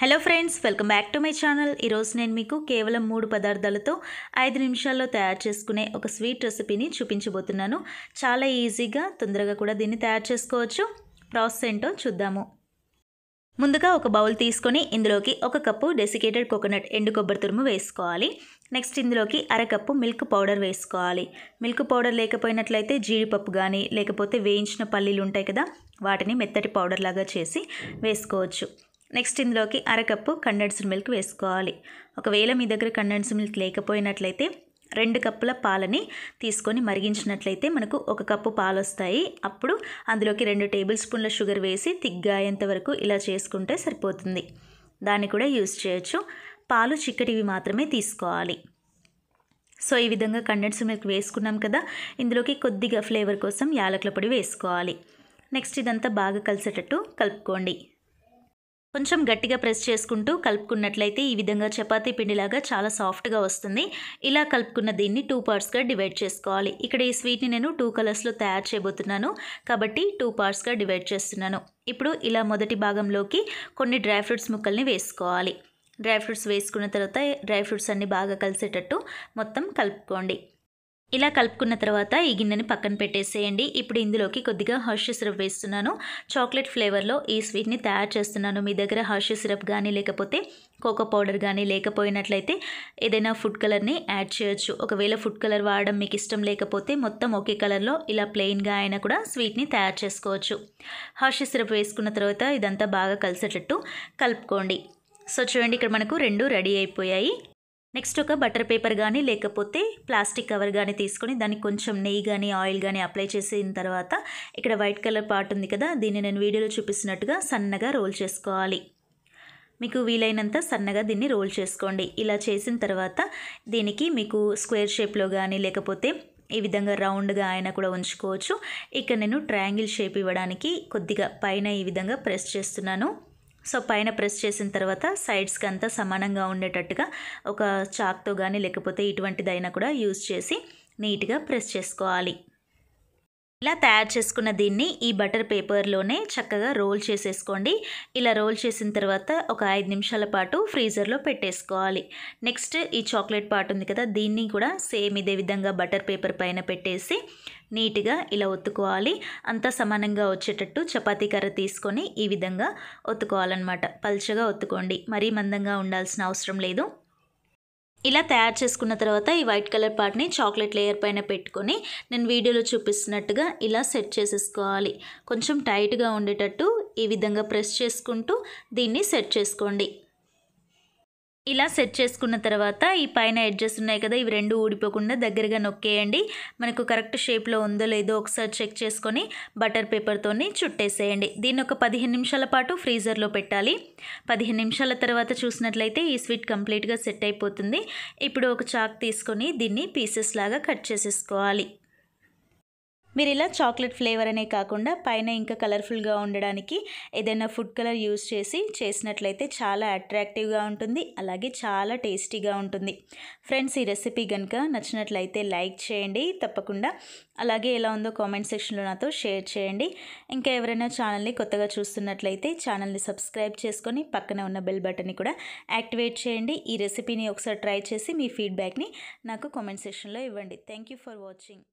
hello friends welcome back to my channel ఈరోజు నేను మీకు కేవలం మూడు పదార్థాలతో ఐదు నిమిషాల్లో తయారు చేసుకునే ఒక స్వీట్ రెసిపీని చూపించబోతున్నాను చాలా ఈజీగా తొందరగా కూడా దీన్ని తయారు చేసుకోవచ్చు ప్రాసెస్ ఏంటో చూద్దాము ముందుగా ఒక బౌల్ తీసుకొని ఇందులోకి ఒక కప్పు డెసికేటెడ్ కోకోనట్ ఎండు కొబ్బరి తురుము వేసుకోవాలి నెక్స్ట్ ఇందులోకి అరకప్పు మిల్క్ పౌడర్ వేసుకోవాలి మిల్క్ పౌడర్ లేకపోయినట్లయితే జీడిపప్పు కానీ లేకపోతే వేయించిన పల్లీలు ఉంటాయి కదా వాటిని మెత్తటి పౌడర్ లాగా చేసి వేసుకోవచ్చు నెక్స్ట్ ఇందులోకి అరకప్పు కండెన్స్డ్ మిల్క్ వేసుకోవాలి ఒకవేళ మీ దగ్గర కండెన్స్డ్ మిల్క్ లేకపోయినట్లయితే రెండు కప్పుల పాలని తీసుకొని మరిగించినట్లయితే మనకు ఒక కప్పు పాలు వస్తాయి అప్పుడు అందులోకి రెండు టేబుల్ స్పూన్ల షుగర్ వేసి తిగ్గాయేంత వరకు ఇలా చేసుకుంటే సరిపోతుంది దాన్ని కూడా యూజ్ చేయొచ్చు పాలు చిక్కటివి మాత్రమే తీసుకోవాలి సో ఈ విధంగా కండెన్స్ మిల్క్ వేసుకున్నాం కదా ఇందులోకి కొద్దిగా ఫ్లేవర్ కోసం యాలకుల పొడి వేసుకోవాలి నెక్స్ట్ ఇదంతా బాగా కలిసేటట్టు కలుపుకోండి కొంచెం గట్టిగా ప్రెస్ చేసుకుంటూ కలుపుకున్నట్లయితే ఈ విధంగా చపాతీ పిండిలాగా చాలా సాఫ్ట్గా వస్తుంది ఇలా కలుపుకున్న దీన్ని టూ పార్ట్స్గా డివైడ్ చేసుకోవాలి ఇక్కడ ఈ స్వీట్ని నేను టూ కలర్స్లో తయారు చేయబోతున్నాను కాబట్టి టూ పార్ట్స్గా డివైడ్ చేస్తున్నాను ఇప్పుడు ఇలా మొదటి భాగంలోకి కొన్ని డ్రై ఫ్రూట్స్ ముక్కల్ని వేసుకోవాలి డ్రై ఫ్రూట్స్ వేసుకున్న తర్వాత డ్రై ఫ్రూట్స్ అన్నీ బాగా కలిసేటట్టు మొత్తం కలుపుకోండి ఇలా కలుపుకున్న తర్వాత ఈ గిన్నెని పక్కన పెట్టేసేయండి ఇప్పుడు ఇందులోకి కొద్దిగా హర్షి సిరప్ వేస్తున్నాను చాక్లెట్ ఫ్లేవర్లో ఈ స్వీట్ని తయారు చేస్తున్నాను మీ దగ్గర హర్షి సిరప్ కానీ లేకపోతే కోకో పౌడర్ కానీ లేకపోయినట్లయితే ఏదైనా ఫుడ్ కలర్ని యాడ్ చేయొచ్చు ఒకవేళ ఫుడ్ కలర్ వాడడం మీకు ఇష్టం లేకపోతే మొత్తం ఒకే కలర్లో ఇలా ప్లెయిన్గా అయినా కూడా స్వీట్ని తయారు చేసుకోవచ్చు హర్షి సిరప్ వేసుకున్న తర్వాత ఇదంతా బాగా కలిసేటట్టు కలుపుకోండి సో చూడండి ఇక్కడ మనకు రెండు రెడీ అయిపోయాయి నెక్స్ట్ ఒక బటర్ పేపర్ కానీ లేకపోతే ప్లాస్టిక్ కవర్ కానీ తీసుకొని దానికి కొంచెం నెయ్యి కానీ ఆయిల్ కానీ అప్లై చేసిన తర్వాత ఇక్కడ వైట్ కలర్ పార్ట్ ఉంది కదా దీన్ని నేను వీడియోలో చూపిస్తున్నట్టుగా సన్నగా రోల్ చేసుకోవాలి మీకు వీలైనంత సన్నగా దీన్ని రోల్ చేసుకోండి ఇలా చేసిన తర్వాత దీనికి మీకు స్క్వేర్ షేప్లో కానీ లేకపోతే ఈ విధంగా రౌండ్గా ఆయన కూడా ఉంచుకోవచ్చు ఇక్కడ నేను ట్రయాంగిల్ షేప్ ఇవ్వడానికి కొద్దిగా పైన ఈ విధంగా ప్రెస్ చేస్తున్నాను సో పైన ప్రెస్ చేసిన తర్వాత సైడ్స్కి అంతా సమానంగా ఉండేటట్టుగా ఒక చాక్తో కానీ లేకపోతే ఇటువంటిదైనా కూడా యూజ్ చేసి నీట్గా ప్రెస్ చేసుకోవాలి ఇలా తయారు చేసుకున్న దీన్ని ఈ బటర్ పేపర్లోనే చక్కగా రోల్ చేసేసుకోండి ఇలా రోల్ చేసిన తర్వాత ఒక ఐదు నిమిషాల పాటు ఫ్రీజర్లో పెట్టేసుకోవాలి నెక్స్ట్ ఈ చాక్లెట్ పార్ట్ ఉంది కదా దీన్ని కూడా సేమ్ ఇదే విధంగా బటర్ పేపర్ పైన పెట్టేసి నీట్గా ఇలా ఒత్తుకోవాలి అంతా సమానంగా వచ్చేటట్టు చపాతీ కర్ర తీసుకొని ఈ విధంగా ఒత్తుకోవాలన్నమాట పల్చగా ఒత్తుకోండి మరీ మందంగా ఉండాల్సిన అవసరం లేదు ఇలా తయారు చేసుకున్న తర్వాత ఈ వైట్ కలర్ పార్ట్ని చాక్లెట్ లేయర్ పైన పెట్టుకొని నేను వీడియోలో చూపిస్తున్నట్టుగా ఇలా సెట్ చేసేసుకోవాలి కొంచెం టైట్గా ఉండేటట్టు ఈ విధంగా ప్రెస్ చేసుకుంటూ దీన్ని సెట్ చేసుకోండి ఇలా సెట్ చేసుకున్న తర్వాత ఈ పైన ఎడ్జెస్ ఉన్నాయి కదా ఇవి రెండు ఊడిపోకుండా దగ్గరగా నొక్కేయండి మనకు కరెక్ట్ షేప్లో ఉందో లేదో ఒకసారి చెక్ చేసుకొని బటర్ పేపర్తోని చుట్టేసేయండి దీన్ని ఒక పదిహేను నిమిషాల పాటు ఫ్రీజర్లో పెట్టాలి పదిహేను నిమిషాల తర్వాత చూసినట్లయితే ఈ స్వీట్ కంప్లీట్గా సెట్ అయిపోతుంది ఇప్పుడు ఒక చాక్ తీసుకొని దీన్ని పీసెస్ లాగా కట్ చేసేసుకోవాలి మీరు ఇలా చాక్లెట్ ఫ్లేవర్ అనే కాకుండా పైన ఇంకా కలర్ఫుల్గా ఉండడానికి ఏదైనా ఫుడ్ కలర్ యూస్ చేసి చేసినట్లయితే చాలా అట్రాక్టివ్గా ఉంటుంది అలాగే చాలా టేస్టీగా ఉంటుంది ఫ్రెండ్స్ ఈ రెసిపీ కనుక నచ్చినట్లయితే లైక్ చేయండి తప్పకుండా అలాగే ఎలా ఉందో కామెంట్ సెక్షన్లో నాతో షేర్ చేయండి ఇంకా ఎవరైనా ఛానల్ని కొత్తగా చూస్తున్నట్లయితే ఛానల్ని సబ్స్క్రైబ్ చేసుకొని పక్కన ఉన్న బెల్ బటన్ని కూడా యాక్టివేట్ చేయండి ఈ రెసిపీని ఒకసారి ట్రై చేసి మీ ఫీడ్బ్యాక్ని నాకు కామెంట్ సెక్షన్లో ఇవ్వండి థ్యాంక్ ఫర్ వాచింగ్